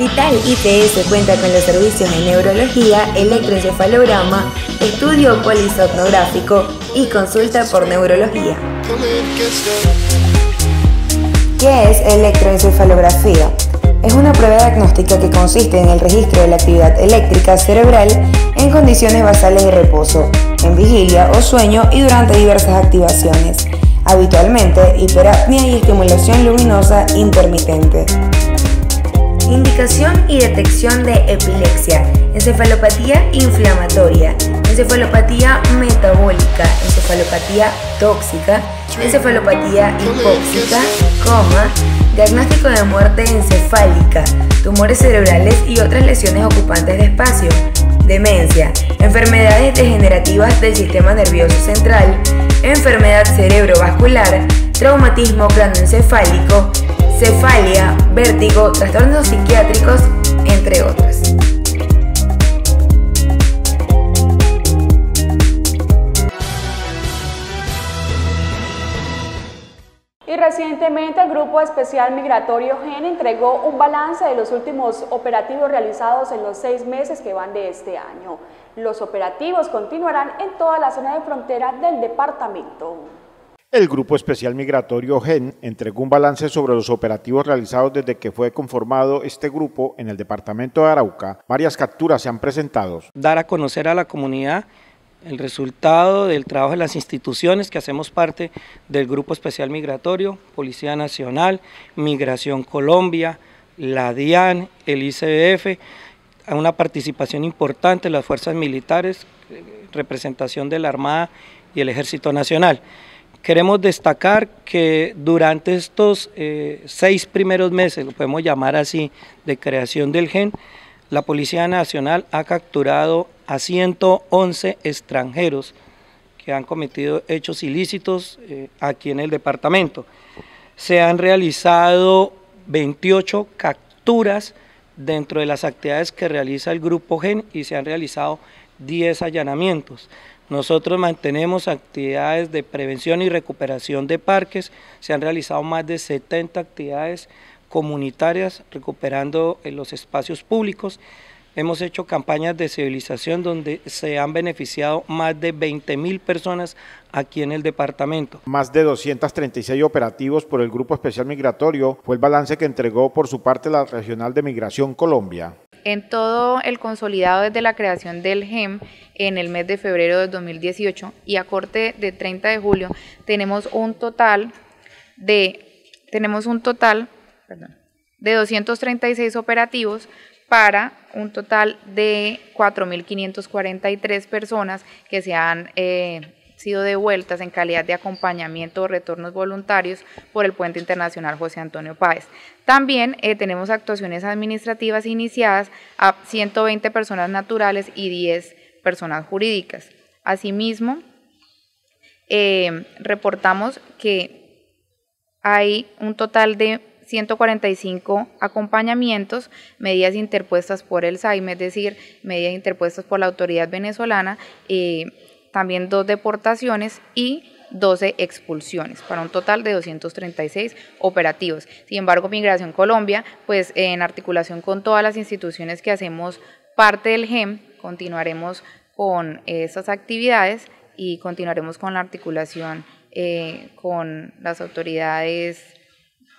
Vital ITS cuenta con los servicios de neurología, electroencefalograma, estudio polisomnográfico y consulta por neurología. ¿Qué es electroencefalografía? Es una prueba diagnóstica que consiste en el registro de la actividad eléctrica cerebral en condiciones basales de reposo, en vigilia o sueño y durante diversas activaciones, habitualmente hiperapnia y estimulación luminosa intermitente. Indicación y detección de epilepsia, encefalopatía inflamatoria, encefalopatía metabólica, encefalopatía tóxica, encefalopatía hipóxica, coma, diagnóstico de muerte encefálica, tumores cerebrales y otras lesiones ocupantes de espacio, demencia, enfermedades degenerativas del sistema nervioso central, enfermedad cerebrovascular, traumatismo planoencefálico, cefalia, vértigo, trastornos psiquiátricos, entre otros. Y recientemente el Grupo Especial Migratorio GEN entregó un balance de los últimos operativos realizados en los seis meses que van de este año. Los operativos continuarán en toda la zona de frontera del departamento. El Grupo Especial Migratorio GEN entregó un balance sobre los operativos realizados desde que fue conformado este grupo en el departamento de Arauca. Varias capturas se han presentado. Dar a conocer a la comunidad el resultado del trabajo de las instituciones que hacemos parte del Grupo Especial Migratorio, Policía Nacional, Migración Colombia, la DIAN, el ICBF, una participación importante de las fuerzas militares, eh, representación de la Armada y el Ejército Nacional. Queremos destacar que durante estos eh, seis primeros meses, lo podemos llamar así, de creación del GEN, la Policía Nacional ha capturado a 111 extranjeros que han cometido hechos ilícitos eh, aquí en el departamento. Se han realizado 28 capturas dentro de las actividades que realiza el Grupo GEN y se han realizado 10 allanamientos. Nosotros mantenemos actividades de prevención y recuperación de parques, se han realizado más de 70 actividades comunitarias recuperando eh, los espacios públicos. Hemos hecho campañas de civilización donde se han beneficiado más de 20 mil personas aquí en el departamento. Más de 236 operativos por el Grupo Especial Migratorio fue el balance que entregó por su parte la Regional de Migración Colombia. En todo el consolidado desde la creación del GEM en el mes de febrero de 2018 y a corte de 30 de julio tenemos un total de tenemos un total de 236 operativos para un total de 4.543 personas que se han eh, sido devueltas en calidad de acompañamiento o retornos voluntarios por el Puente Internacional José Antonio Páez. También eh, tenemos actuaciones administrativas iniciadas a 120 personas naturales y 10 personas jurídicas. Asimismo, eh, reportamos que hay un total de 145 acompañamientos, medidas interpuestas por el SAIME, es decir, medidas interpuestas por la autoridad venezolana, eh, también dos deportaciones y 12 expulsiones, para un total de 236 operativos. Sin embargo, Migración Colombia, pues en articulación con todas las instituciones que hacemos parte del GEM, continuaremos con esas actividades y continuaremos con la articulación eh, con las autoridades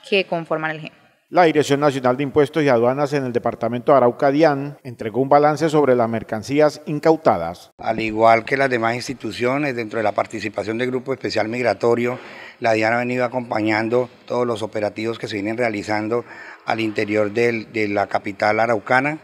que conforman el GEM. La Dirección Nacional de Impuestos y Aduanas en el departamento de Arauca Dian entregó un balance sobre las mercancías incautadas. Al igual que las demás instituciones, dentro de la participación del Grupo Especial Migratorio, la DIAN ha venido acompañando todos los operativos que se vienen realizando al interior de la capital araucana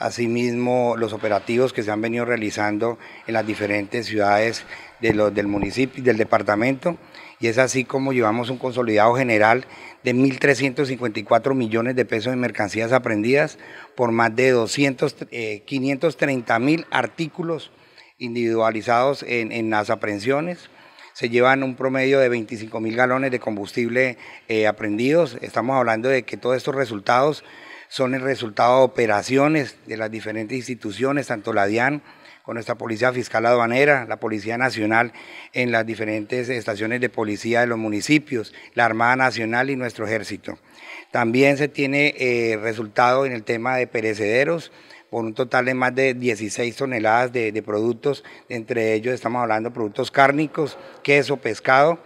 asimismo los operativos que se han venido realizando en las diferentes ciudades de los, del municipio y del departamento. Y es así como llevamos un consolidado general de 1.354 millones de pesos en mercancías aprendidas por más de 200, 530 eh, mil artículos individualizados en, las aprehensiones se llevan un promedio de 25 mil galones de combustible eh, aprendidos. Estamos hablando de que todos estos resultados son el resultado de operaciones de las diferentes instituciones, tanto la DIAN, con nuestra Policía Fiscal Aduanera, la Policía Nacional en las diferentes estaciones de policía de los municipios, la Armada Nacional y nuestro Ejército. También se tiene eh, resultado en el tema de perecederos, por un total de más de 16 toneladas de productos, entre ellos estamos hablando de productos cárnicos, queso, pescado,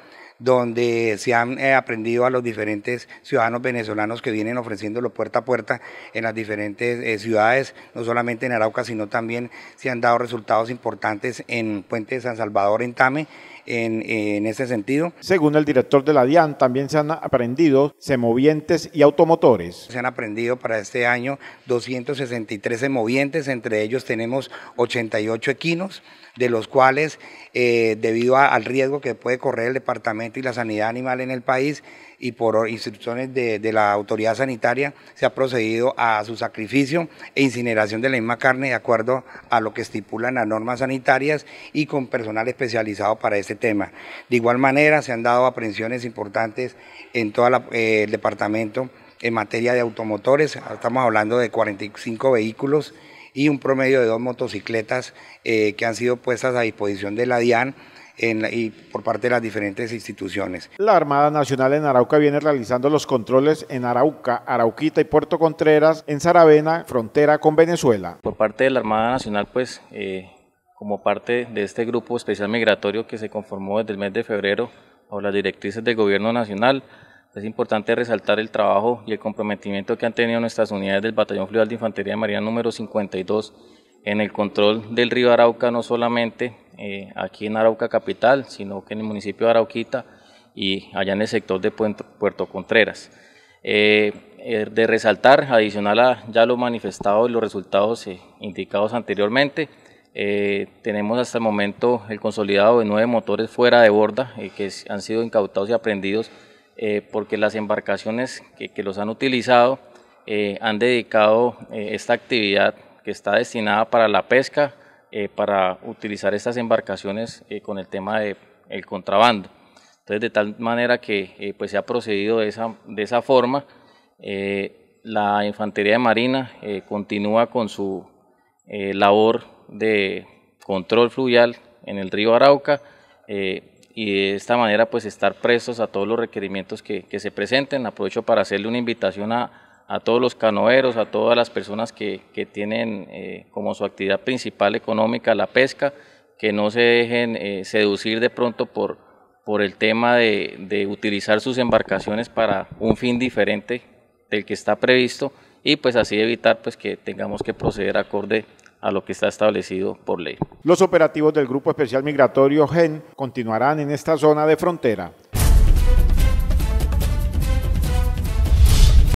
donde se han eh, aprendido a los diferentes ciudadanos venezolanos que vienen ofreciéndolo puerta a puerta en las diferentes eh, ciudades, no solamente en Arauca, sino también se han dado resultados importantes en Puente de San Salvador, en Tame, en, ese sentido. Según el director de la DIAN, también se han aprendido semovientes y automotores. Se han aprendido para este año 263 semovientes, entre ellos tenemos 88 equinos, de los cuales, eh, debido al riesgo que puede correr el departamento y la sanidad animal en el país, y por instrucciones de, la autoridad sanitaria se ha procedido a su sacrificio e incineración de la misma carne de acuerdo a lo que estipulan las normas sanitarias y con personal especializado para este tema. De igual manera se han dado aprehensiones importantes en todo eh, el departamento en materia de automotores, estamos hablando de 45 vehículos y un promedio de dos motocicletas eh, que han sido puestas a disposición de la DIAN y por parte de las diferentes instituciones. La Armada Nacional en Arauca viene realizando los controles en Arauca, Arauquita y Puerto Contreras, en Saravena, frontera con Venezuela. Por parte de la Armada Nacional, pues, eh, como parte de este grupo especial migratorio que se conformó desde el mes de febrero o las directrices del Gobierno Nacional, es importante resaltar el trabajo y el comprometimiento que han tenido nuestras unidades del Batallón Fluvial de Infantería de Marina número 52 en el control del río Arauca, no solamente eh, aquí en Arauca Capital, sino que en el municipio de Arauquita y allá en el sector de Puerto, Contreras. Eh, eh, de resaltar, adicional a ya lo manifestado y los resultados indicados anteriormente, tenemos hasta el momento el consolidado de nueve motores fuera de borda que han sido incautados y aprendidos porque las embarcaciones que, que los han utilizado han dedicado esta actividad que está destinada para la pesca, eh, para utilizar estas embarcaciones eh, con el tema del contrabando. Entonces, de tal manera que eh, pues se ha procedido de esa, de esa forma, la Infantería de Marina continúa con su labor de control fluvial en el río Arauca y de esta manera pues estar prestos a todos los requerimientos que se presenten. Aprovecho para hacerle una invitación a, a todos los canoeros, a todas las personas que, tienen eh, como su actividad principal económica la pesca, que no se dejen eh, seducir de pronto por, por el tema de, de, utilizar sus embarcaciones para un fin diferente del que está previsto y pues así evitar pues que tengamos que proceder acorde a lo que está establecido por ley. Los operativos del Grupo Especial Migratorio GEN continuarán en esta zona de frontera.